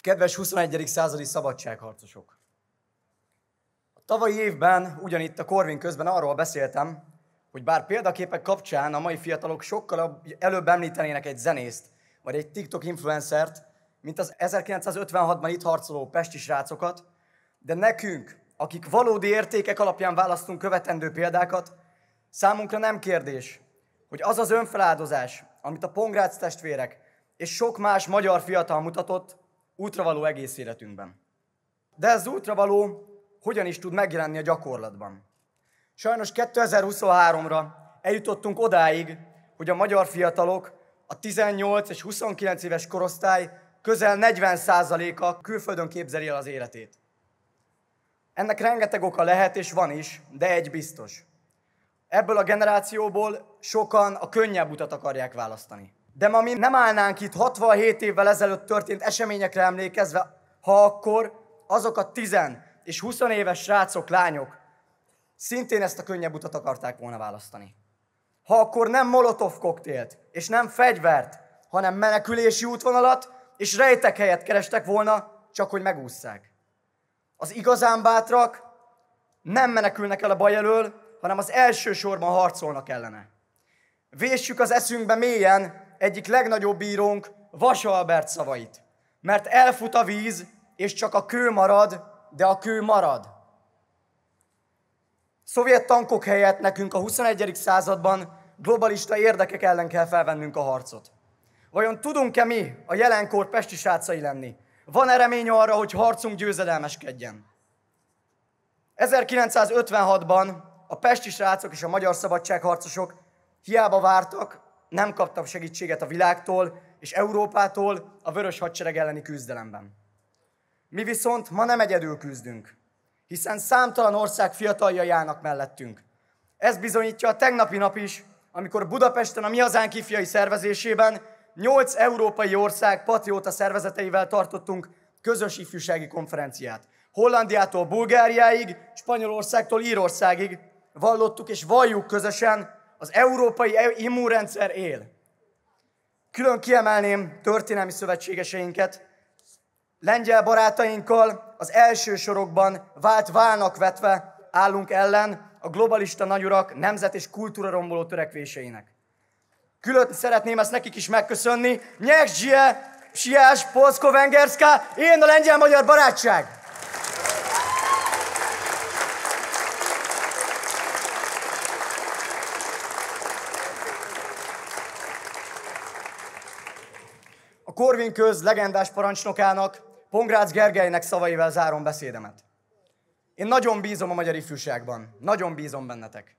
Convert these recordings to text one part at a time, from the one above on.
Kedves 21. századi szabadságharcosok! A tavalyi évben, ugyanitt a Korvin közben arról beszéltem, hogy bár példaképek kapcsán a mai fiatalok sokkal előbb említenének egy zenészt, vagy egy TikTok influencert, mint az 1956-ban itt harcoló pesti srácokat, de nekünk, akik valódi értékek alapján választunk követendő példákat, számunkra nem kérdés, hogy az az önfeláldozás, amit a Pongrácz testvérek és sok más magyar fiatal mutatott, útravaló egész életünkben. De ez útravaló hogyan is tud megjelenni a gyakorlatban? Sajnos 2023-ra eljutottunk odáig, hogy a magyar fiatalok, a 18 és 29 éves korosztály közel 40%-a külföldön képzeli el az életét. Ennek rengeteg oka lehet, és van is, de egy biztos. Ebből a generációból sokan a könnyebb utat akarják választani. De ma mi nem állnánk itt 67 évvel ezelőtt történt eseményekre emlékezve, ha akkor azok a 10 és 20 éves srácok, lányok szintén ezt a könnyebb utat akarták volna választani. Ha akkor nem molotov koktélt, és nem fegyvert, hanem menekülési útvonalat, és rejtek helyet kerestek volna, csak hogy megússzák. Az igazán bátrak nem menekülnek el a baj elől, hanem az első sorban harcolnak ellene. Véssük az eszünkbe mélyen, egyik legnagyobb bírónk Vasa Albert szavait. Mert elfut a víz, és csak a kő marad, de a kő marad. Szovjet tankok helyett nekünk a 21. században globalista érdekek ellen kell felvennünk a harcot. Vajon tudunk-e mi a jelenkor pesti srácai lenni? Van-e remény arra, hogy harcunk győzedelmeskedjen? 1956-ban a pesti srácok és a magyar szabadságharcosok hiába vártak, nem kaptam segítséget a világtól és Európától a vörös hadsereg elleni küzdelemben. Mi viszont ma nem egyedül küzdünk, hiszen számtalan ország fiatalja járnak mellettünk. Ez bizonyítja a tegnapi nap is, amikor Budapesten a Mi Hazánk ifjai szervezésében 8 európai ország patrióta szervezeteivel tartottunk közös ifjúsági konferenciát. Hollandiától Bulgáriáig, Spanyolországtól Írországig vallottuk és valljuk közösen, az európai e- immunrendszer él. Külön kiemelném történelmi szövetségeseinket, lengyel barátainkkal az első sorokban vált válnak vetve állunk ellen a globalista nagyurak nemzet és kultúra romboló törekvéseinek. Külön szeretném ezt nekik is megköszönni. Nyekzsie, Psiás, Polszko, Vengerszka, én a lengyel-magyar barátság! Korvin köz legendás parancsnokának, Pongrácz Gergelynek szavaival zárom beszédemet. Én nagyon bízom a magyar ifjúságban, nagyon bízom bennetek.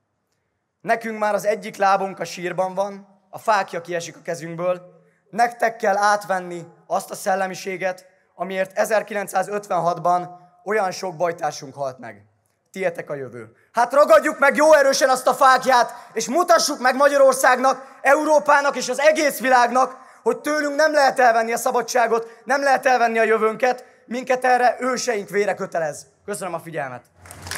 Nekünk már az egyik lábunk a sírban van, a fákja kiesik a kezünkből, nektek kell átvenni azt a szellemiséget, amiért 1956-ban olyan sok bajtársunk halt meg. Tietek a jövő. Hát ragadjuk meg jó erősen azt a fákját, és mutassuk meg Magyarországnak, Európának és az egész világnak, hogy tőlünk nem lehet elvenni a szabadságot, nem lehet elvenni a jövőnket, minket erre őseink vére kötelez. Köszönöm a figyelmet!